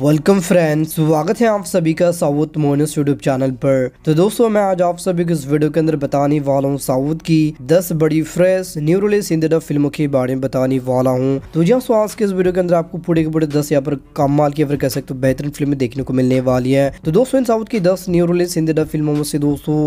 welcome friends स्वागत है आप सभी का साउथ मोनस यूट्यूब चैनल पर तो दोस्तों मैं आज आप सभी को इस वीडियो के अंदर बताने वाला हूँ साउथ की 10 बड़ी फ्रेश न्यू रिलीज इंदिरा फिल्मों के बारे में बताने वाला हूँ तो यहाँ सो के इस वीडियो के अंदर आपको पूरे के पूरे 10 यहाँ पर कमाल की कह सकते हो बेहतरीन फिल्में देखने को मिलने वाली है तो दोस्तों इन साउथ की दस न्यू रिलीज इंदिरा फिल्मों में से दोस्तों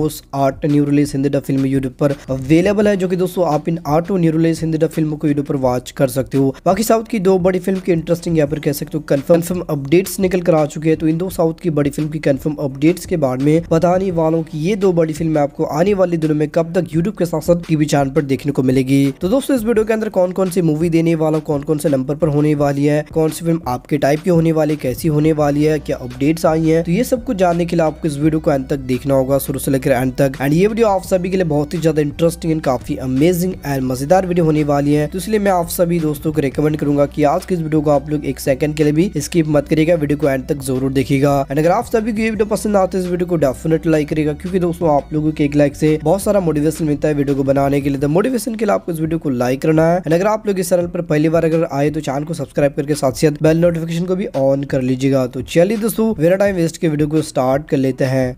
आठ न्यू रिलीज इंदिरा फिल्म यूट्यूब पर अवेलेबल है जो की दोस्तों आप इन आठों न्यू रिलीज इंदिरा फिल्मों को यूट्यूब पर वॉच कर सकते हो बाकी साउथ की दो बड़ी फिल्म की इंटरेस्टिंग यहाँ पर कह सकते हो कन्फर्म अपडेट अपडेट्स निकल कर आ चुके हैं तो इन दो साउथ की बड़ी फिल्म की कंफर्म अपडेट्स के बारे में बताने वालों की ये दो बड़ी फिल्म आपको आने वाले दिनों में कब तक यूट्यूब के साथ साथ टीवी चैनल पर देखने को मिलेगी तो दोस्तों इस वीडियो के अंदर कौन कौन सी मूवी देने वालों कौन कौन से नंबर पर होने वाली है कौन सी फिल्म आपके टाइप की होने वाली कैसी होने वाली है क्या अपडेट्स आई है तो ये सब कुछ जानने के लिए आपको इस वीडियो को एंड तक देखना होगा शुरू से लेकर एंड तक एंड ये वीडियो आप सभी के लिए बहुत ही ज्यादा इंटरेस्टिंग एंड काफी अमेजिंग एंड मजेदार वीडियो होने वाली है तो इसलिए मैं आप सभी दोस्तों को रिकमेंड करूंगा की आज की इस वीडियो को आप लोग एक सेकंड के लिए भी स्किप मत करिएगा करिएगा वीडियो को एंड तक जरूर देखिएगा एंड अगर आप सभी को ये वीडियो पसंद आते है इस वीडियो को डेफिनेट लाइक करेगा क्योंकि दोस्तों आप लोगों के एक लाइक से बहुत सारा मोटिवेशन मिलता है वीडियो को बनाने के लिए तो मोटिवेशन के लिए आपको इस वीडियो को लाइक करना है एंड अगर आप लोग इस चैनल पर पहली बार अगर आए तो चैनल को सब्सक्राइब करके साथ साथ बेल नोटिफिकेशन को भी ऑन कर लीजिएगा तो चलिए दोस्तों वेरा टाइम वेस्ट के वीडियो को स्टार्ट कर लेते हैं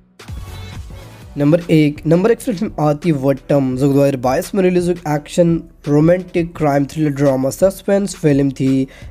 नंबर एक नंबर एक फिल्म आती वटम जो दो हज़ार बाईस में रिलीज हुई action romantic crime thriller drama suspense film थी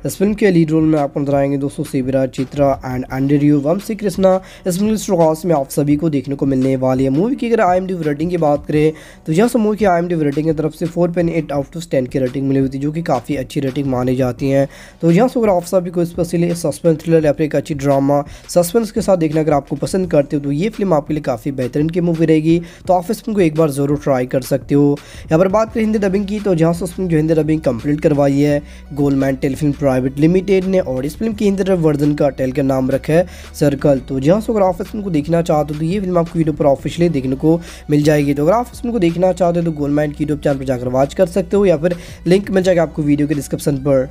इस फिल्म के लीड रोल में आपको नजर आएंगे दोस्तों सिविराज चित्रा एंड एंड्रयू वंशी कृष्णा इस फिल्म में आप सभी को देखने को मिलने वाली है मूवी की अगर आई एम रेटिंग की बात करें तो यहाँ से मूवी की आई एम रेटिंग की तरफ से four point eight out of ten की रेटिंग मिली हुई थी जो कि काफ़ी अच्छी रेटिंग मानी जाती है तो यहाँ से अगर आप सभी को स्पेशली सस्पेंस थ्रिलर या फिर एक अच्छी ड्रामा सस्पेंस के साथ देखना अगर आपको पसंद करते हो तो ये फिल्म आपके लिए काफ़ी बेहतरीन की मूवी रहेगी तो आप इस फिल्म को एक बार ज़रूर ट्राई कर सकते हो यहाँ पर बात करें हिंदी डबिंग की तो जहाँ से उस फिल्म जो हिंदी डबिंग कंप्लीट करवाई है गोलमैन टेलीफिल्म प्राइवेट लिमिटेड ने और इस फिल्म की हिंदी डब वर्जन का टेल का नाम रखा है सर्कल तो जहाँ से अगर आप इस फिल्म को देखना चाहते हो तो ये फिल्म आपको यूट्यूब पर ऑफिशियली देखने को मिल जाएगी तो अगर आप इस फिल्म को देखना चाहते हो तो गोलमैन की यूट्यूब चैनल पर जाकर वॉच कर सकते हो या फिर लिंक मिल जाएगा आपको वीडियो के डिस्क्रिप्शन पर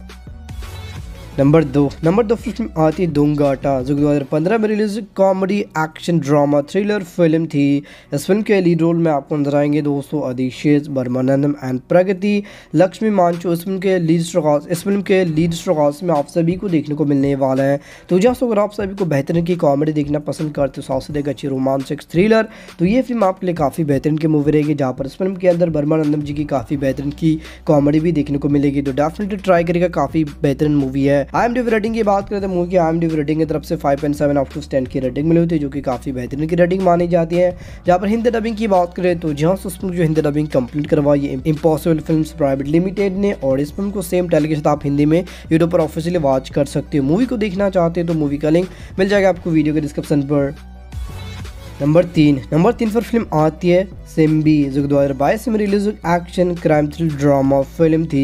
नंबर दो नंबर दो फिल्म आती दुंगाटा जो दो हज़ार पंद्रह में release comedy action drama thriller film थी इस फिल्म के लीड रोल में आपको नजर आएंगे दोस्तों अधिशेष बर्मानंदम एंड प्रगति लक्ष्मी मांचो इस फिल्म के लीड स्ट्रॉस इस फिल्म के लीड स्ट्रोकास में आप सभी को देखने को मिलने वाला है तो जहाँ से अगर आप सभी को बेहतरीन की कॉमेडी देखना पसंद करते हो साउथ एक अच्छी रोमांचक थ्रिलर तो ये फिल्म आपके लिए काफ़ी बेहतरीन की मूवी रहेगी जहाँ पर इस फिल्म के अंदर बर्मानंदम जी की काफ़ी बेहतरीन की कॉमेडी भी देखने को मिलेगी तो डेफिनेटली ट्राई करेगा काफ़ी बेहतरीन मूवी है है आई एम रेटिंग की बात करें तो मूवी की आई एम डी रेटिंग की तरफ से five point seven of ten की रेटिंग मिली हुई थी जो कि काफी बेहतरीन की रेटिंग मानी जाती है जहाँ पर हिंदी डबिंग की बात करें तो जहाँ उसमें जो हिंदी डबिंग कंप्लीट करवाई है इम्पॉसिबल फिल्म प्राइवेट लिमिटेड ने और इस फिल्म को सेम टाइल के साथ आप हिंदी में यूट्यूब पर ऑफिशियली वॉच कर सकते हो मूवी को देखना चाहते हैं तो मूवी का लिंक मिल जाएगा आपको वीडियो के डिस्क्रिप्शन पर नंबर तीन नंबर तीन पर फिल्म आती है सिम्बी जो दो हज़ार बाईस में release action crime thrill drama film थी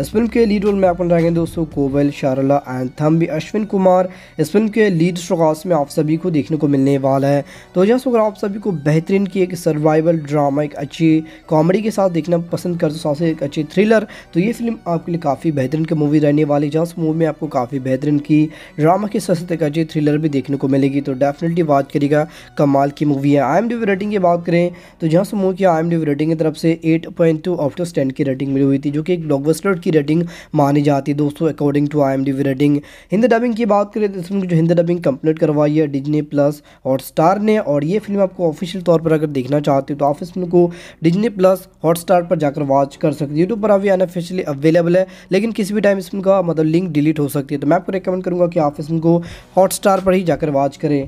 इस फिल्म के लीड रोल में आपको रहेंगे दोस्तों कोबल शारला एंड थम्बी अश्विन कुमार इस फिल्म के लीड शोकास में आप सभी को देखने को मिलने वाला है तो जैस अगर आप सभी को बेहतरीन की एक सर्वाइवल ड्रामा एक अच्छी कॉमेडी के साथ देखना पसंद कर करते साथ एक अच्छी थ्रिलर तो ये फिल्म आपके लिए काफ़ी बेहतरीन की मूवी रहने वाली जहाँ मूवी में आपको काफ़ी बेहतरीन की ड्रामा के साथ साथ एक अच्छी थ्रिलर भी देखने को मिलेगी तो डेफिनेटली बात करेगा कमाल की मूवी है आई एम रेटिंग की बात करें तो जहाँ समूह की आई रेटिंग की तरफ से 8.2 पॉइंट टू ऑफ स्टैंड की रेटिंग मिली हुई थी जो कि एक ब्लॉकबस्टर की रेटिंग मानी जाती है दोस्तों according to I M D rating Hindi dubbing की बात करें तो इसमें जो हिंदी डबिंग कंप्लीट करवाई है डिजनी प्लस हॉट स्टार ने और ये फिल्म आपको ऑफिशियल तौर पर अगर देखना चाहते हो तो आप इस फिल्म को डिजनी प्लस हॉट स्टार पर जाकर वॉच कर सकते हैं यूट्यूब पर अभी अनऑफिशियली अवेलेबल है लेकिन किसी भी टाइम इसमें का मतलब लिंक डिलीट हो सकती है तो मैं आपको रिकमेंड करूँगा कि आप इसमें को हॉट स्टार पर ही जाकर वॉच करें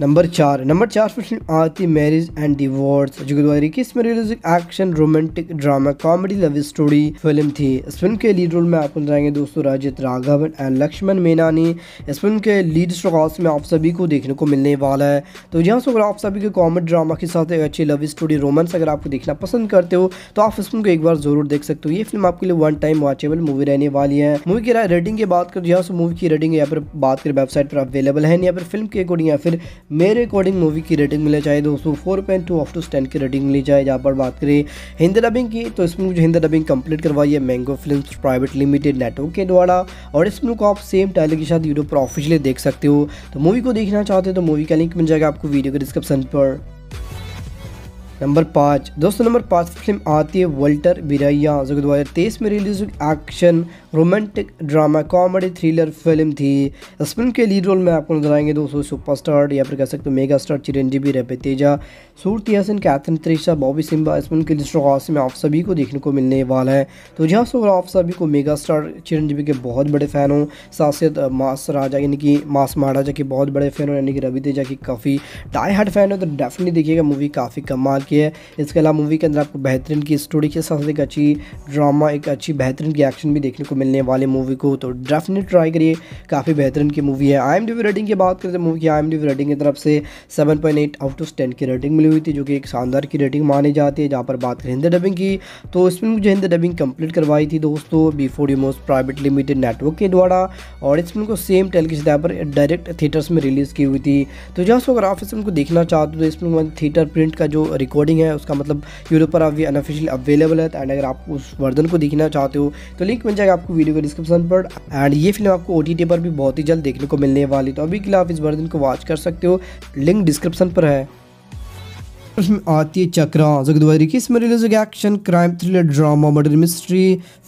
नंबर चार नंबर चार पर फिल्म आती मैरिज एंड डिवोर्स जो द्वारा में release action romantic drama comedy love story film थी इस फिल्म के लीड रोल में आपको बताएंगे दोस्तों राजित राघवन एंड लक्ष्मण मेनानी इस फिल्म के लीड स्टॉस में आप सभी को देखने को मिलने वाला है तो यहाँ से अगर आप सभी के कॉमेडी ड्रामा के साथ एक अच्छी लव स्टोरी रोमांस अगर आपको देखना पसंद करते हो तो आप इस फिल्म को एक बार जरूर देख सकते हो ये फिल्म आपके लिए वन टाइम वॉचेबल मूवी रहने वाली है मूवी की रेटिंग की बात करो हाँ यहाँ से मूवी की रेटिंग या फिर बात करें वेबसाइट पर अवेलेबल है या फिर फिल्म के अकॉर्डिंग या फिर मेरे अकॉर्डिंग मूवी की रेटिंग मिले चाहे दोस्तों four point two of two स्टैंड की रेटिंग मिली जाए जहाँ पर बात करें हिंदी डबिंग की तो इसमें मुझे हिंदी डबिंग कंप्लीट करवाई है mango film private limited network के द्वारा और इस मूव को आप सेम टाइलर के साथ यूट्यूब पर ऑफिशियली देख सकते हो तो मूवी को देखना चाहते हो तो मूवी का लिंक मिल जाएगा आपको वीडियो के डिस्क्रिप्शन पर नंबर पाँच दोस्तों नंबर पाँच फिल्म आती है वल्टर बिरैया जो कि दो हज़ार तेईस में रिलीज हुई action romantic drama comedy thriller film थी इस फिल्म के लीड रोल में आपको नजर आएंगे दोस्तों सुपरस्टार या फिर कह सकते हो मेगा स्टार चिरंजीवी रेपे तेजा सूरती हसन कैथन त्रिशा बॉबी सिम्बा इस फिल्म के लिस्ट में आप सभी को देखने को मिलने वाला है तो जहाँ से आप सभी को मेगा स्टार चिरंजीवी के बहुत बड़े फ़ैन हो साथ मास राजा यानी कि मास महाराजा के बहुत बड़े फ़ैन हो यानी कि रवि तेजा की काफ़ी डाई हार्ट फैन हो तो डेफिनेटली देखिएगा मूवी काफ़ी कमाल की है इसके अलावा मूवी के अंदर आपको बेहतरीन की स्टोरी के साथ एक अच्छी ड्रामा एक अच्छी बेहतरीन की एक्शन भी देखने को मिलने वाले मूवी को तो डेफिनेट ट्राई करिए काफ़ी बेहतरीन की मूवी है आई एम डी रेटिंग की बात करें तो मूवी की आई एम डी रेटिंग की तरफ से seven point out of ten की रेटिंग मिली हुई थी जो कि एक शानदार की रेटिंग मानी जाती है जहाँ पर बात करें हिंदी डबिंग की तो इसमें मुझे हिंदी डबिंग कंप्लीट करवाई थी दोस्तों बिफोर मोस्ट प्राइवेट लिमिटेड नेटवर्क के द्वारा और इस फिल्म को सेम टेल के पर डायरेक्ट थिएटर्स में रिलीज़ की हुई थी तो जहाँ अगर आप इस फिल्म को देखना चाहते हो तो इस फिल्म थिएटर प्रिंट का जो रिकॉर्ड रिकॉर्डिंग है उसका मतलब यूरोप पर अभी अनऑफिशियल अवेलेबल है एंड अगर आप उस वर्जन को देखना चाहते हो तो लिंक मिल जाएगा आपको वीडियो के डिस्क्रिप्शन पर एंड ये फिल्म आपको ओ पर भी बहुत ही जल्द देखने को मिलने वाली तो अभी के लिए आप इस वर्जन को वॉच कर सकते हो लिंक डिस्क्रिप्शन पर है आती है चक्रा जो दो हज़ार इक्कीस में रिलीज हो गया action crime thriller drama murder mystery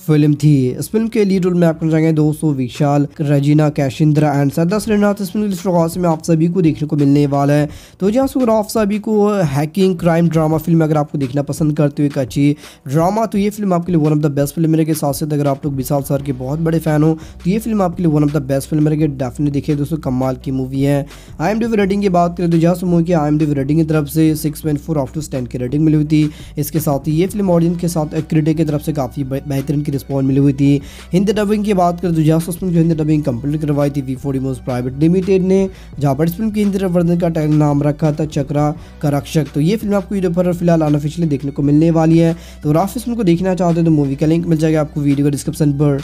film थी इस फिल्म के लीड रोल में आपको जाएंगे दोस्तों विशाल रजीना कैशिंद्रा एंड सरदा श्रीनाथ इस फिल्म में आप सभी को देखने को मिलने वाला है तो जहाँ अगर आप सभी को हैकिंग क्राइम ड्रामा फिल्म अगर आपको देखना पसंद करते हो एक अच्छी ड्रामा तो ये फिल्म आपके लिए one of the best film मेरे के साथ साथ अगर आप लोग विशाल सर के बहुत बड़े फैन हो तो ये फिल्म आपके लिए one of the best film मेरे डेफिनेट देखिए दोस्तों कमाल की मूवी है आई एम डी की बात करें तो जहाँ मूवी की आई एम डी की तरफ से six point four out two ten की रेटिंग मिली हुई थी इसके साथ ही ये फिल्म ऑडियंस के साथ क्रिटिक की तरफ से काफ़ी बेहतरीन रिस्पॉन्स मिली हुई थी हिंदी डबिंग की बात करें तो जैस उसमें जो हिंदी डबिंग कंप्लीट करवाई थी वी फोर्टी मोज प्राइवेट लिमिटेड ने जहाँ पर इस फिल्म की हिंदी वर्धन का टैग नाम रखा था चक्रा का रक्षक तो ये फिल्म आपको वीडियो पर फिलहाल अनऑफिशियली देखने को मिलने वाली है तो आप इस फिल्म को देखना चाहते हैं तो मूवी का लिंक मिल जाएगा आपको वीडियो का डिस्क्रिप्शन पर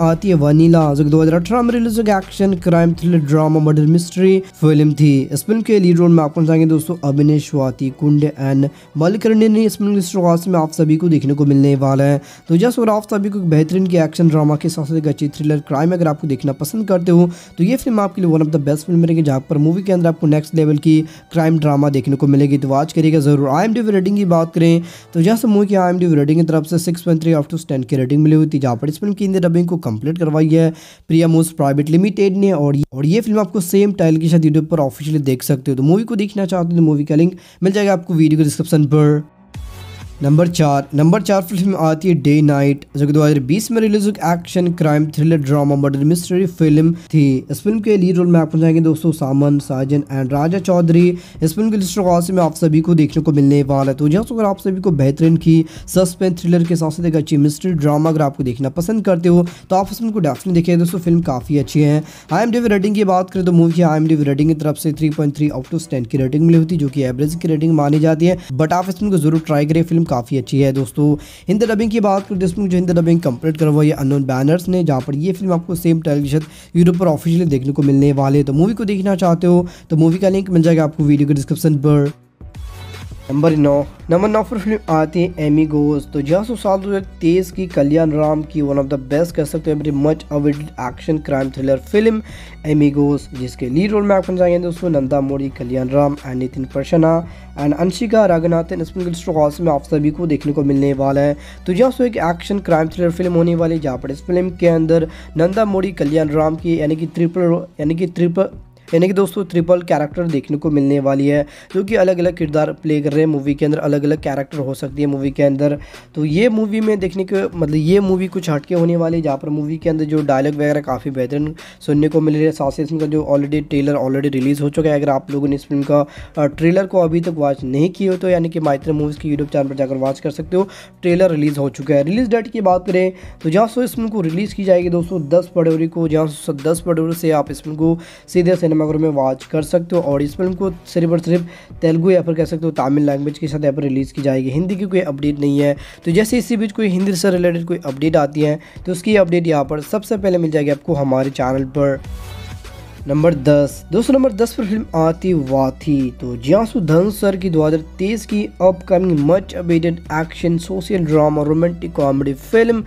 आती है वनीला जो दो हजार अठारह में रिलीज गया action crime thriller drama murder mystery film थी इस फिल्म के लीड रोल में आपको बताएंगे दोस्तों अभिनय स्वाति कुंड एंड मलिकरणी ने इस फिल्म की शुरुआत में आप सभी को देखने को मिलने वाला है तो जस और आप सभी को बेहतरीन की एक्शन ड्रामा के साथ साथ अच्छी थ्रिलर क्राइम अगर आपको देखना पसंद करते हो तो ये फिल्म आपके लिए one of the best film रहेगी जहाँ पर मूवी के अंदर आपको नेक्स्ट लेवल की क्राइम ड्रामा देखने को मिलेगी तो आज करिएगा जरूर आई एम रेटिंग की बात करें तो जैसे मूवी की आई एम रेटिंग की तरफ से six point three out two ten की रेटिंग मिली हुई थी जहाँ पर इस फिल्म की बिंग को कंप्लीट करवाई है प्रिया मोस प्राइवेट लिमिटेड ने और ये और ये फिल्म आपको सेम टाइल के साथ यूट्यूब पर ऑफिशियली देख सकते हो तो मूवी को देखना चाहते हो तो मूवी का लिंक मिल जाएगा आपको वीडियो के डिस्क्रिप्शन पर नंबर चार नंबर चार फिल्म आती है डे नाइट जो कि 2020 में रिलीज हुई action crime thriller drama murder mystery film थी इस फिल्म के लीड रोल में आपको जाएंगे दोस्तों सामन साजन एंड राजा चौधरी इस फिल्म के लिस्ट से में आप सभी को देखने को मिलने वाला है तो जहाँ अगर आप सभी को बेहतरीन की सस्पेंस थ्रिलर के साथ साथ एक अच्छी मिस्ट्री ड्रामा अगर आपको देखना पसंद करते हो तो आप इस फिल्म को डेफिनेट देखिए दोस्तों फिल्म काफ़ी अच्छी है आई एम डेवी रेटिंग की बात करें तो मूवी की आई एम डेवी रेटिंग की तरफ से थ्री पॉइंट थ्री टेन की रेटिंग मिली होती है जो कि एवरेज की रेटिंग मानी जाती है बट आप इस फिल्म को जरूर ट्राई करें फिल्म फिल्म काफ़ी अच्छी है दोस्तों हिंदी डबिंग की बात करें जिसमें मुझे हिंदी डबिंग कंप्लीट हुआ है अनोन बैनर्स ने जहाँ पर ये फिल्म आपको सेम टाइल के साथ यूरोप पर ऑफिशियली देखने को मिलने वाले तो मूवी को देखना चाहते हो तो मूवी का लिंक मिल जाएगा आपको वीडियो के डिस्क्रिप्शन पर नंबर नौ नंबर नौ पर फिल्म आती है एमी गोज तो जहाँ सौ साल दो हज़ार तेईस की कल्याण राम की वन ऑफ द बेस्ट कह सकते हैं much awaited action crime thriller film Amigos जिसके लीड रोल में आप जाएंगे दोस्तों नंदा मोड़ी कल्याण राम एंड नितिन प्रशना एंड अंशिका राघनाथन स्ट्रो हॉल्स में आप सभी को देखने को मिलने वाला है तो जहाँ सो एक एक्शन क्राइम थ्रिलर फिल्म होने वाली है जहाँ पर इस फिल्म के अंदर नंदा मोड़ी कल्याण राम की यानी कि ट्रिपल यानी कि ट्रिपल यानी कि दोस्तों ट्रिपल कैरेक्टर देखने को मिलने वाली है जो कि अलग अलग किरदार प्ले कर रहे हैं मूवी के अंदर अलग अलग कैरेक्टर हो सकती है मूवी के अंदर तो ये मूवी में देखने के मतलब ये मूवी कुछ हटके होने वाली है जहाँ पर मूवी के अंदर जो डायलॉग वगैरह काफ़ी बेहतरीन सुनने को मिल रही है साथ ही इसमें जो ऑलरेडी ट्रेलर ऑलरेडी रिलीज़ हो चुका है अगर आप लोगों ने इस फिल्म का ट्रेलर को अभी तक वॉच नहीं किया हो तो यानी कि माइत्र मूवीज़ की यूट्यूब चैनल पर जाकर वॉच कर सकते हो ट्रेलर रिलीज़ हो चुका है रिलीज़ डेट की बात करें तो जहाँ सो इस फिल्म को रिलीज़ की जाएगी दोस्तों दस फरवरी को जहाँ दस फरवरी से आप इस फिल्म को सीधे सिनेमा सिनेमाघरों में वॉच कर सकते हो और इस फिल्म को सिर्फ और सिर्फ तेलुगू या फिर कह सकते हो तमिल लैंग्वेज के साथ यहाँ पर रिलीज़ की जाएगी हिंदी की कोई अपडेट नहीं है तो जैसे इसी बीच कोई हिंदी से रिलेटेड कोई अपडेट आती है तो उसकी अपडेट यहाँ पर सबसे पहले मिल जाएगी आपको हमारे चैनल पर नंबर दस दोस्तों नंबर दस पर फिल्म आती वाथी तो जियासु धन सर की 2023 की upcoming much awaited action social drama romantic comedy film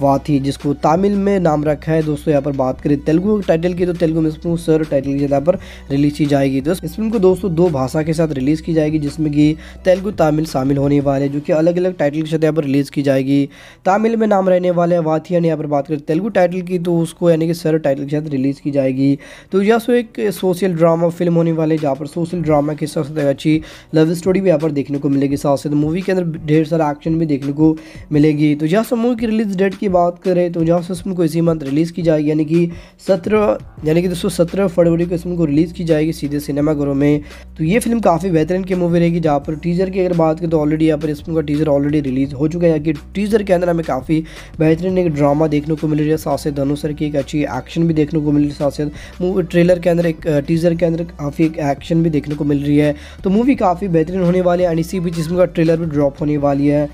Vaathi जिसको तमिल में नाम रखा है दोस्तों यहाँ पर बात करें तेलुगु टाइटल की तो तेलुगु में सर टाइटल की यहाँ पर रिलीज की जाएगी तो इस फिल्म को दोस्तों दो भाषा के साथ रिलीज़ की जाएगी जिसमें कि तेलुगु तमिल शामिल होने वाले जो कि अलग अलग टाइटल के साथ यहाँ पर रिलीज़ की जाएगी तमिल में नाम रहने वाले वाथी यानी यहाँ पर बात करें तेलुगु टाइटल की तो उसको यानी कि सर टाइटल के साथ रिलीज़ की जाएगी तो यह सो एक सोशल ड्रामा फिल्म होने वाली है जहाँ पर सोशल ड्रामा के साथ साथ अच्छी लव स्टोरी भी यहाँ पर देखने को मिलेगी साथ साथ मूवी के अंदर ढेर सारा एक्शन भी देखने को मिलेगी तो यह सो मूवी की रिलीज डेट की बात करें तो जहाँ से फिल्म को इसी मंथ रिलीज़ की जाएगी यानी कि सत्रह यानी कि दोस्तों सत्रह फरवरी को इसमें को रिलीज़ की जाएगी सीधे सिनेमाघरों में तो ये फिल्म काफ़ी बेहतरीन की मूवी रहेगी जहाँ पर टीज़र की अगर बात करें तो ऑलरेडी यहाँ पर इस फिल्म का टीज़र ऑलरेडी रिलीज़ हो चुका है कि टीज़र के अंदर हमें काफ़ी बेहतरीन एक ड्रामा देखने को मिल रही है साथ से धनुसर सर की एक अच्छी एक्शन भी देखने को मिल रही है साथ से मूवी ट्रेलर के अंदर एक टीज़र के अंदर काफ़ी एक एक्शन भी देखने को मिल रही है तो मूवी काफ़ी बेहतरीन होने वाली है एंड इसी बीच इसमें का ट्रेलर भी ड्रॉप होने वाली है